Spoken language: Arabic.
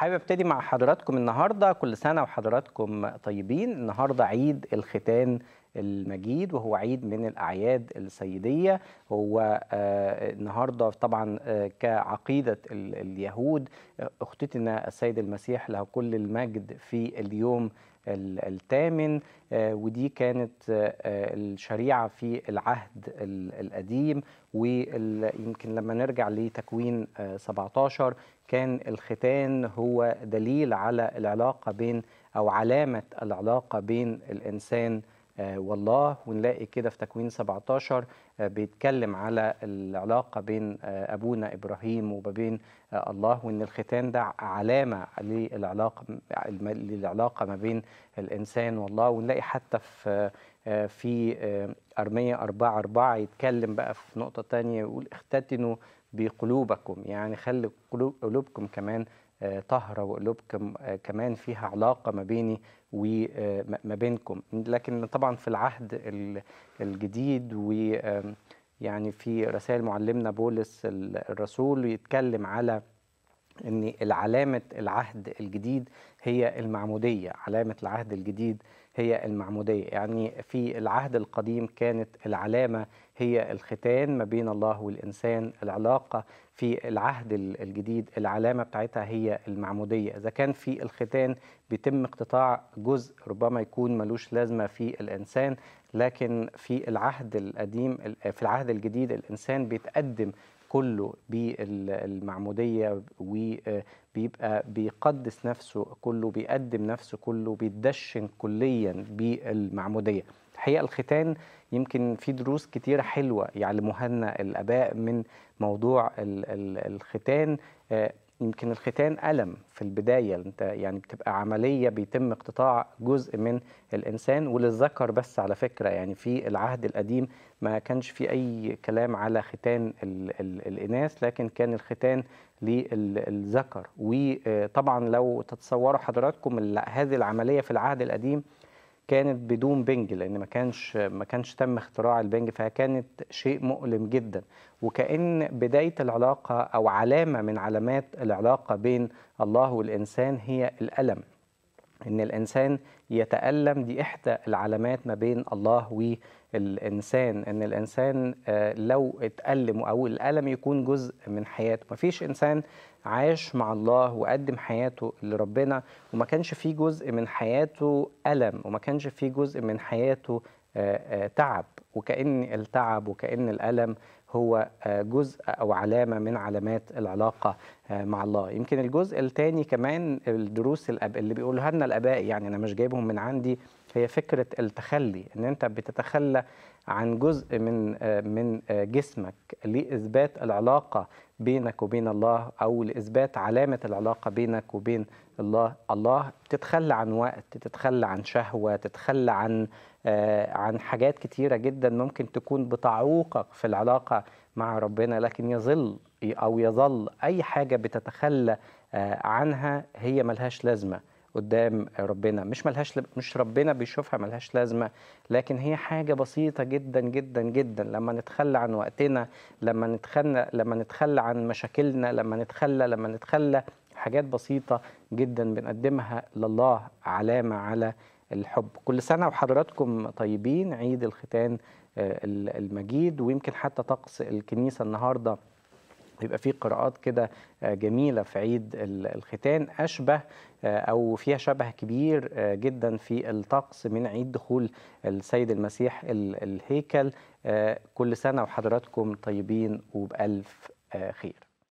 حابب ابتدي مع حضراتكم النهارده كل سنه وحضراتكم طيبين النهارده عيد الختان المجيد وهو عيد من الأعياد السيدية هو آه، النهاردة طبعا آه، كعقيدة اليهود آه، أختتنا السيد المسيح له كل المجد في اليوم الثامن ودي كانت الشريعة في العهد القديم ويمكن لما نرجع لتكوين 17 كان الختان هو دليل على العلاقة بين أو علامة العلاقة بين الإنسان آه، والله ونلاقي كده في تكوين 17 آه، بيتكلم على العلاقة بين آه، أبونا إبراهيم وبين الله وإن الختان ده علامة للعلاقة للعلاقة ما بين الإنسان والله ونلاقي حتى في في أرمية 4 4 يتكلم بقى في نقطة تانية يقول اختتنوا بقلوبكم يعني خلي قلوبكم كمان طهرة وقلوبكم كمان فيها علاقة ما بيني وما بينكم لكن طبعا في العهد الجديد و يعني في رسائل معلمنا بولس الرسول يتكلم على ان العلامه العهد الجديد هي المعموديه علامه العهد الجديد هي المعموديه يعني في العهد القديم كانت العلامه هي الختان ما بين الله والانسان العلاقه في العهد الجديد العلامه بتاعتها هي المعموديه اذا كان في الختان بيتم اقتطاع جزء ربما يكون ملوش لازمه في الانسان لكن في العهد القديم في العهد الجديد الانسان بيتقدم كله بالمعمودية وبيبقى بيقدس نفسه كله بيقدم نفسه كله بيتدشن كليا بالمعمودية الحقيقة الختان يمكن في دروس كتيرة حلوة يعلموها لنا الآباء من موضوع الختان آه، يمكن الختان ألم في البداية أنت يعني بتبقى عملية بيتم اقتطاع جزء من الإنسان وللذكر بس على فكرة يعني في العهد القديم ما كانش في أي كلام على ختان الـ الـ الإناث لكن كان الختان للذكر وطبعا لو تتصوروا حضراتكم هذه العملية في العهد القديم كانت بدون بنج لان ما كانش ما كانش تم اختراع البنج فكانت شيء مؤلم جدا وكان بدايه العلاقه او علامه من علامات العلاقه بين الله والانسان هي الالم ان الانسان يتالم دي احدى العلامات ما بين الله والانسان ان الانسان آه، لو اتالم او الالم يكون جزء من حياته مفيش انسان عاش مع الله وقدم حياته لربنا وما كانش فيه جزء من حياته الم وما كانش فيه جزء من حياته آه، آه، تعب وكأن التعب وكأن الألم هو آه، جزء أو علامة من علامات العلاقة آه، مع الله يمكن الجزء الثاني كمان الدروس الأب... اللي بيقولها لنا الآباء يعني أنا مش جايبهم من عندي هي فكرة التخلي إن أنت بتتخلى عن جزء من آه، من جسمك لإثبات العلاقة بينك وبين الله أو لإثبات علامة العلاقة بينك وبين الله الله تتخلى عن وقت تتخلى عن شهوة تتخلى عن عن حاجات كتيرة جدا ممكن تكون بتعوقك في العلاقة مع ربنا لكن يظل أو يظل أي حاجة بتتخلى آه، عنها هي ملهاش لازمة قدام ربنا مش ملهاش مش ربنا بيشوفها ملهاش لازمه لكن هي حاجه بسيطه جدا جدا جدا لما نتخلى عن وقتنا لما نتخلى لما نتخلى عن مشاكلنا لما نتخلى لما نتخلى حاجات بسيطه جدا بنقدمها لله علامه على الحب كل سنة وحضراتكم طيبين عيد الختان آه، المجيد ويمكن حتى طقس الكنيسة النهاردة بيبقى فيه قراءات كده آه، جميلة في عيد الختان أشبه آه، أو فيها شبه كبير جدا في الطقس من عيد دخول السيد المسيح الهيكل كل سنة وحضراتكم طيبين وبألف خير